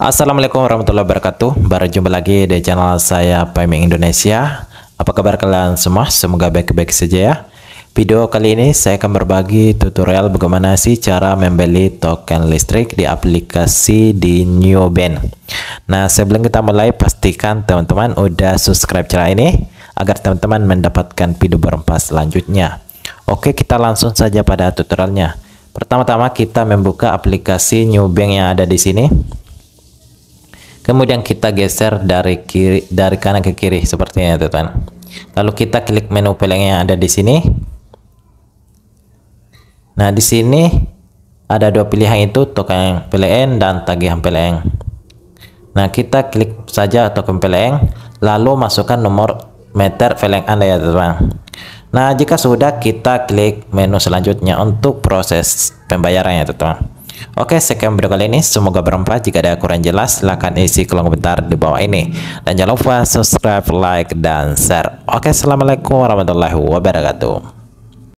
Assalamualaikum warahmatullahi wabarakatuh Berjumpa lagi di channel saya Paiming Indonesia Apa kabar kalian semua? Semoga baik-baik saja ya Video kali ini saya akan berbagi tutorial bagaimana sih cara membeli token listrik di aplikasi di Newbend Nah sebelum kita mulai pastikan teman-teman udah subscribe channel ini Agar teman-teman mendapatkan video berempat selanjutnya Oke kita langsung saja pada tutorialnya Pertama-tama kita membuka aplikasi Newbank yang ada di sini kemudian kita geser dari kiri dari kanan ke kiri sepertinya teman lalu kita klik menu peleng yang ada di sini nah di sini ada dua pilihan itu token PLN dan tagihan PLN nah kita klik saja token PLN lalu masukkan nomor meter PLN anda ya teman nah jika sudah kita klik menu selanjutnya untuk proses pembayarannya teman Oke, sekian video kali ini. Semoga bermanfaat. Jika ada kurang jelas, silahkan isi kolom komentar di bawah ini. Dan jangan lupa subscribe, like, dan share. Oke, Assalamualaikum warahmatullahi wabarakatuh.